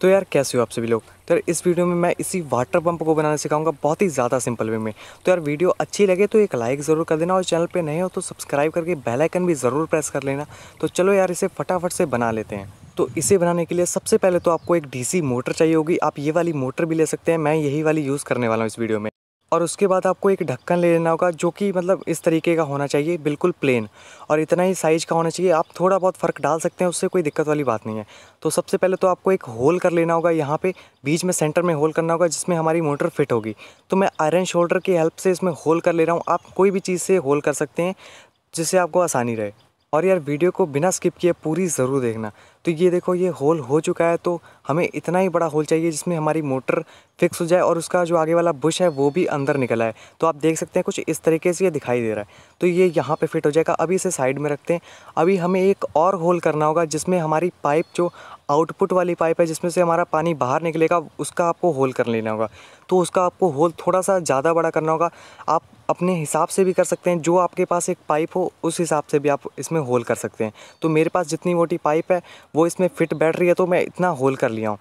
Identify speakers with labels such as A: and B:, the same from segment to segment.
A: तो यार कैसे हो आप सभी लोग तो यार इस वीडियो में मैं इसी वाटर पंप को बनाना सिखाऊंगा बहुत ही ज़्यादा सिंपल वे में तो यार वीडियो अच्छी लगे तो एक लाइक ज़रूर कर देना और चैनल पे नए हो तो सब्सक्राइब करके बेल आइकन भी ज़रूर प्रेस कर लेना तो चलो यार इसे फटाफट से बना लेते हैं तो इसे बनाने के लिए सबसे पहले तो आपको एक डी मोटर चाहिए होगी आप ये वाली मोटर भी ले सकते हैं मैं यही वाली यूज़ करने वाला हूँ इस वीडियो में और उसके बाद आपको एक ढक्कन ले लेना होगा जो कि मतलब इस तरीके का होना चाहिए बिल्कुल प्लेन और इतना ही साइज़ का होना चाहिए आप थोड़ा बहुत फ़र्क डाल सकते हैं उससे कोई दिक्कत वाली बात नहीं है तो सबसे पहले तो आपको एक होल कर लेना होगा यहाँ पे बीच में सेंटर में होल करना होगा जिसमें हमारी मोटर फिट होगी तो मैं आयरन शोल्डर की हेल्प से इसमें होल कर ले रहा हूँ आप कोई भी चीज़ से होल कर सकते हैं जिससे आपको आसानी रहे और यार वीडियो को बिना स्किप किए पूरी ज़रूर देखना तो ये देखो ये होल हो चुका है तो हमें इतना ही बड़ा होल चाहिए जिसमें हमारी मोटर फिक्स हो जाए और उसका जो आगे वाला बुश है वो भी अंदर निकला है तो आप देख सकते हैं कुछ इस तरीके से ये दिखाई दे रहा है तो ये यहाँ पे फिट हो जाएगा अभी इसे साइड में रखते हैं अभी हमें एक और होल करना होगा जिसमें हमारी पाइप जो आउटपुट वाली पाइप है जिसमें से हमारा पानी बाहर निकलेगा उसका आपको होल कर लेना होगा तो उसका आपको होल थोड़ा सा ज़्यादा बड़ा करना होगा आप अपने हिसाब से भी कर सकते हैं जो आपके पास एक पाइप हो उस हिसाब से भी आप इसमें होल कर सकते हैं तो मेरे पास जितनी मोटी पाइप है वो इसमें फिट बैठ रही है तो मैं इतना होल कर लिया हूँ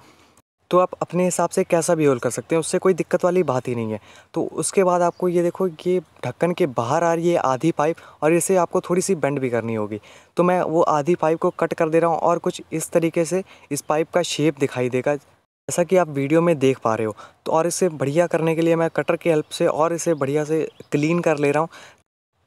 A: तो आप अपने हिसाब से कैसा भी होल कर सकते हैं उससे कोई दिक्कत वाली बात ही नहीं है तो उसके बाद आपको ये देखो ये ढक्कन के बाहर आ रही है आधी पाइप और इसे आपको थोड़ी सी बेंड भी करनी होगी तो मैं वो आधी पाइप को कट कर दे रहा हूँ और कुछ इस तरीके से इस पाइप का शेप दिखाई देगा जैसा कि आप वीडियो में देख पा रहे हो तो और इसे बढ़िया करने के लिए मैं कटर की हेल्प से और इसे बढ़िया से क्लीन कर ले रहा हूँ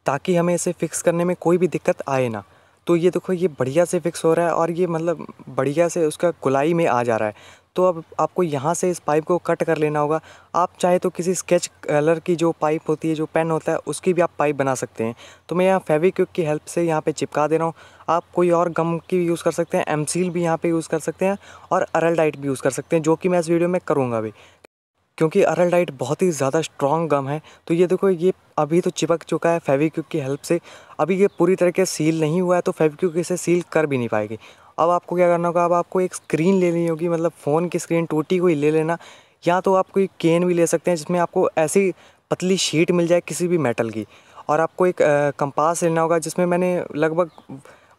A: ताकि हमें इसे फिक्स करने में कोई भी दिक्कत आए ना तो ये देखो ये बढ़िया से फिक्स हो रहा है और ये मतलब बढ़िया से उसका गुलाई में आ जा रहा है तो अब आपको यहाँ से इस पाइप को कट कर लेना होगा आप चाहे तो किसी स्केच कलर की जो पाइप होती है जो पेन होता है उसकी भी आप पाइप बना सकते हैं तो मैं यहाँ फेविक्विक की हेल्प से यहाँ पे चिपका दे रहा हूँ आप कोई और गम की भी यूज़ कर सकते हैं एमसील भी यहाँ पे यूज़ कर सकते हैं और अरल डाइट भी यूज़ कर सकते हैं जो कि मैं इस वीडियो में करूँगा भी क्योंकि अरल डाइट बहुत ही ज़्यादा स्ट्रॉन्ग गम है तो ये देखो ये अभी तो चिपक चुका है फेविक्विक की हेल्प से अभी ये पूरी तरह से सील नहीं हुआ है तो फेविक्विक इसे सील कर भी नहीं पाएगी अब आपको क्या करना होगा अब आपको एक स्क्रीन ले लेनी होगी मतलब फ़ोन की स्क्रीन टूटी हुई ले लेना या तो आप कोई केन भी ले सकते हैं जिसमें आपको ऐसी पतली शीट मिल जाए किसी भी मेटल की और आपको एक कंपास लेना होगा जिसमें मैंने लगभग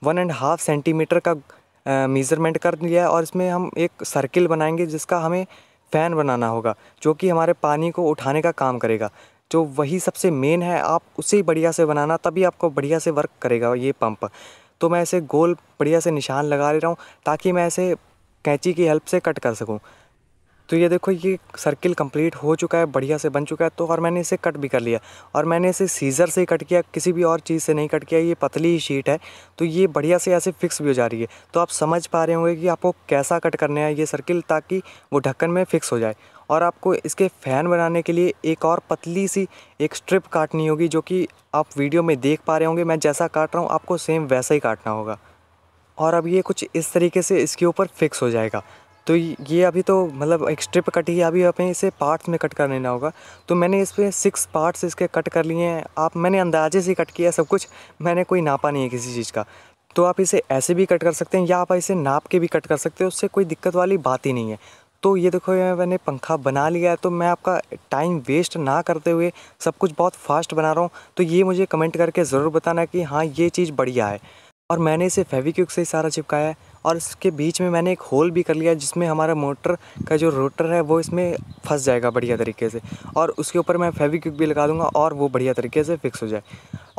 A: वन एंड हाफ सेंटीमीटर का मेज़रमेंट कर लिया है और इसमें हम एक सर्किल बनाएंगे जिसका हमें फ़ैन बनाना होगा जो कि हमारे पानी को उठाने का काम करेगा जो वही सबसे मेन है आप उसे बढ़िया से बनाना तभी आपको बढ़िया से वर्क करेगा ये पंप तो मैं ऐसे गोल बढ़िया से निशान लगा ले रहा हूँ ताकि मैं ऐसे कैंची की हेल्प से कट कर सकूँ तो ये देखो ये सर्किल कंप्लीट हो चुका है बढ़िया से बन चुका है तो और मैंने इसे कट भी कर लिया और मैंने इसे सीज़र से ही कट किया किसी भी और चीज़ से नहीं कट किया ये पतली ही शीट है तो ये बढ़िया से ऐसे फिक्स भी हो जा रही है तो आप समझ पा रहे होंगे कि आपको कैसा कट करना है ये सर्किल ताकि वो ढक्कन में फ़िक्स हो जाए और आपको इसके फ़ैन बनाने के लिए एक और पतली सी एक स्ट्रिप काटनी होगी जो कि आप वीडियो में देख पा रहे होंगे मैं जैसा काट रहा हूँ आपको सेम वैसा ही काटना होगा और अब ये कुछ इस तरीके से इसके ऊपर फिक्स हो जाएगा तो ये अभी तो मतलब एक स्ट्रिप कटी है अभी अपने इसे पार्ट्स में कट कर लेना होगा तो मैंने इस पर सिक्स पार्ट्स इसके कट कर लिए हैं आप मैंने अंदाजे से कट किया सब कुछ मैंने कोई नापा नहीं है किसी चीज़ का तो आप इसे ऐसे भी कट कर सकते हैं या आप इसे नाप के भी कट कर सकते हैं उससे कोई दिक्कत वाली बात ही नहीं है तो ये देखो ये मैंने पंखा बना लिया है तो मैं आपका टाइम वेस्ट ना करते हुए सब कुछ बहुत फास्ट बना रहा हूँ तो ये मुझे कमेंट करके ज़रूर बताना कि हाँ ये चीज़ बढ़िया है और मैंने इसे फेविक्यूक से ही सारा चिपकाया है और इसके बीच में मैंने एक होल भी कर लिया जिसमें हमारा मोटर का जो रोटर है वो इसमें फंस जाएगा बढ़िया तरीके से और उसके ऊपर मैं फेविक्विक भी लगा दूँगा और वो बढ़िया तरीके से फिक्स हो जाए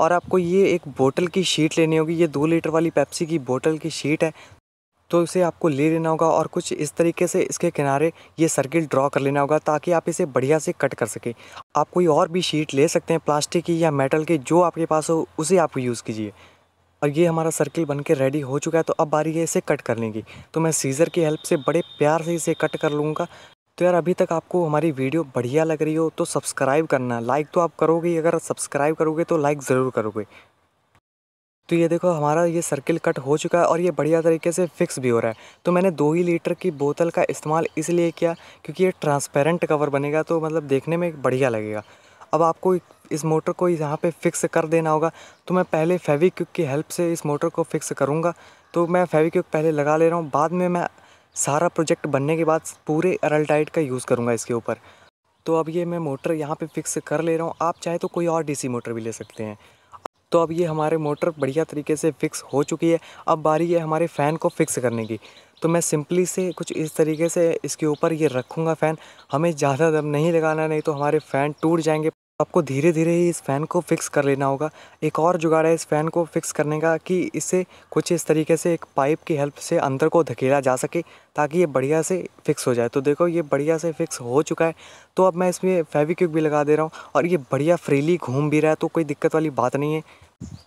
A: और आपको ये एक बोतल की शीट लेनी होगी ये दो लीटर वाली पैप्सी की बोतल की शीट है तो इसे आपको ले लेना होगा और कुछ इस तरीके से इसके किनारे ये सर्किल ड्रॉ कर लेना होगा ताकि आप इसे बढ़िया से कट कर सकें आप कोई और भी शीट ले सकते हैं प्लास्टिक की या मेटल की जो आपके पास हो उसे आप यूज़ कीजिए और ये हमारा सर्किल बन के रेडी हो चुका है तो अब बारी है इसे कट करने की तो मैं सीज़र की हेल्प से बड़े प्यार से इसे कट कर लूँगा तो यार अभी तक आपको हमारी वीडियो बढ़िया लग रही हो तो सब्सक्राइब करना लाइक तो आप करोगे अगर सब्सक्राइब करोगे तो लाइक ज़रूर करोगे तो ये देखो हमारा ये सर्किल कट हो चुका है और ये बढ़िया तरीके से फिक्स भी हो रहा है तो मैंने दो ही लीटर की बोतल का इस्तेमाल इसलिए किया क्योंकि ये ट्रांसपेरेंट कवर बनेगा तो मतलब देखने में बढ़िया लगेगा अब आपको इस मोटर को यहाँ पे फिक्स कर देना होगा तो मैं पहले फेविक्विक की हेल्प से इस मोटर को फिक्स करूँगा तो मैं फेविक्विक पहले लगा ले रहा हूँ बाद में मैं सारा प्रोजेक्ट बनने के बाद पूरे अरल्टाइट का यूज़ करूँगा इसके ऊपर तो अब ये मैं मोटर यहाँ पर फिक्स कर ले रहा हूँ आप चाहे तो कोई और डी मोटर भी ले सकते हैं तो अब ये हमारे मोटर बढ़िया तरीके से फ़िक्स हो चुकी है अब बारी है हमारे फ़ैन को फ़िक्स करने की तो मैं सिंपली से कुछ इस तरीके से इसके ऊपर ये रखूँगा फ़ैन हमें ज़्यादा दम नहीं लगाना नहीं तो हमारे फ़ैन टूट जाएंगे आपको धीरे धीरे ही इस फ़ैन को फिक्स कर लेना होगा एक और जुगाड़ है इस फ़ैन को फिक्स करने का कि इसे कुछ इस तरीके से एक पाइप की हेल्प से अंदर को धकेला जा सके ताकि ये बढ़िया से फिक्स हो जाए तो देखो ये बढ़िया से फिक्स हो चुका है तो अब मैं इसमें फेविक्विक भी लगा दे रहा हूँ और ये बढ़िया फ्रीली घूम भी रहा है तो कोई दिक्कत वाली बात नहीं है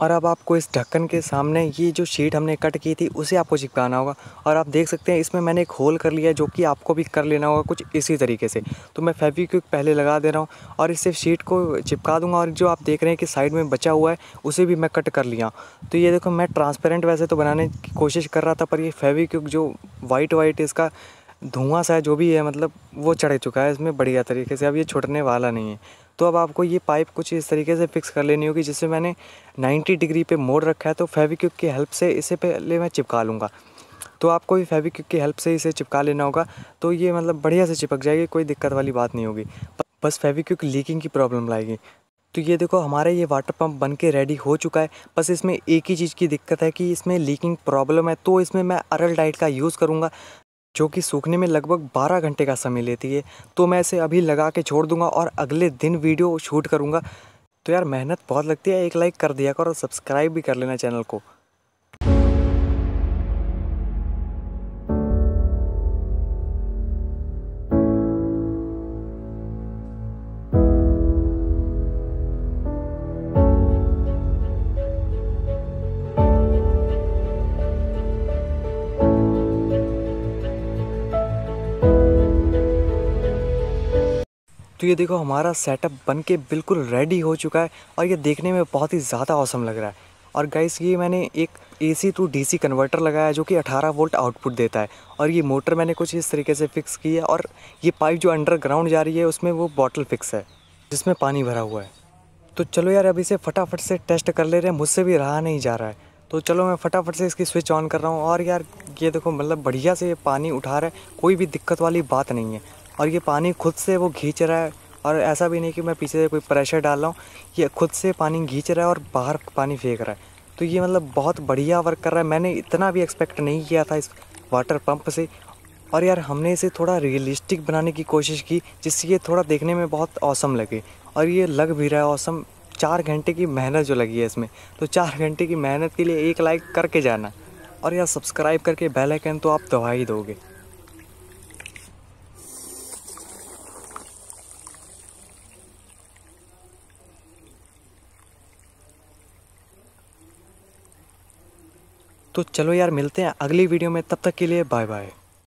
A: और अब आपको इस ढक्कन के सामने ये जो शीट हमने कट की थी उसे आपको चिपकाना होगा और आप देख सकते हैं इसमें मैंने एक होल कर लिया है जो कि आपको भी कर लेना होगा कुछ इसी तरीके से तो मैं फेविक्विक पहले लगा दे रहा हूँ और इससे शीट को चिपका दूंगा और जो आप देख रहे हैं कि साइड में बचा हुआ है उसे भी मैं कट कर लिया तो ये देखो मैं ट्रांसपेरेंट वैसे तो बनाने की कोशिश कर रहा था पर ये फेविक्विक जो वाइट वाइट इसका धुआँ सा है जो भी है मतलब वो चढ़ चुका है इसमें बढ़िया तरीके से अब ये छुटने वाला नहीं है तो अब आपको ये पाइप कुछ इस तरीके से फिक्स कर लेनी होगी जिससे मैंने 90 डिग्री पे मोड़ रखा है तो फेविक्यूक की हेल्प से इसे पहले मैं चिपका लूँगा तो आपको भी फेविक्यूक की हेल्प से इसे चिपका लेना होगा तो ये मतलब बढ़िया से चिपक जाएगी कोई दिक्कत वाली बात नहीं होगी बस फेविक्यूक लीकिंग की प्रॉब्लम लाएगी तो ये देखो हमारा ये वाटर पंप बन के रेडी हो चुका है बस इसमें एक ही चीज़ की दिक्कत है कि इसमें लीकिंग प्रॉब्लम है तो इसमें मैं अरल डाइट का यूज़ करूँगा जो कि सूखने में लगभग 12 घंटे का समय लेती है तो मैं इसे अभी लगा के छोड़ दूंगा और अगले दिन वीडियो शूट करूँगा तो यार मेहनत बहुत लगती है एक लाइक कर दिया करो और सब्सक्राइब भी कर लेना चैनल को तो ये देखो हमारा सेटअप बन के बिल्कुल रेडी हो चुका है और ये देखने में बहुत ही ज़्यादा औसम लग रहा है और गाइस ये मैंने एक A C to D C converter लगाया जो कि 18 वोल्ट आउटपुट देता है और ये मोटर मैंने कुछ इस तरीके से फ़िक्स की है और ये पाइप जो अंडरग्राउंड जा रही है उसमें वो बॉटल फिक्स है जिसमें पानी भरा हुआ है तो चलो यार अभी से फटाफट से टेस्ट कर ले रहे हैं मुझसे भी रहा नहीं जा रहा है तो चलो मैं फटाफट से इसकी स्विच ऑन कर रहा हूँ और यार ये देखो मतलब बढ़िया से ये पानी उठा रहा है कोई भी दिक्कत वाली बात नहीं है और ये पानी खुद से वो खींच रहा है और ऐसा भी नहीं कि मैं पीछे से कोई प्रेशर डाल रहा हूँ ये खुद से पानी खींच रहा है और बाहर पानी फेंक रहा है तो ये मतलब बहुत बढ़िया वर्क कर रहा है मैंने इतना भी एक्सपेक्ट नहीं किया था इस वाटर पंप से और यार हमने इसे थोड़ा रियलिस्टिक बनाने की कोशिश की जिससे ये थोड़ा देखने में बहुत औसम लगे और ये लग भी रहा है औसम चार घंटे की मेहनत जो लगी है इसमें तो चार घंटे की मेहनत के लिए एक लाइक करके जाना और यार सब्सक्राइब करके बेल आइकन तो आप दबा ही दोगे तो चलो यार मिलते हैं अगली वीडियो में तब तक के लिए बाय बाय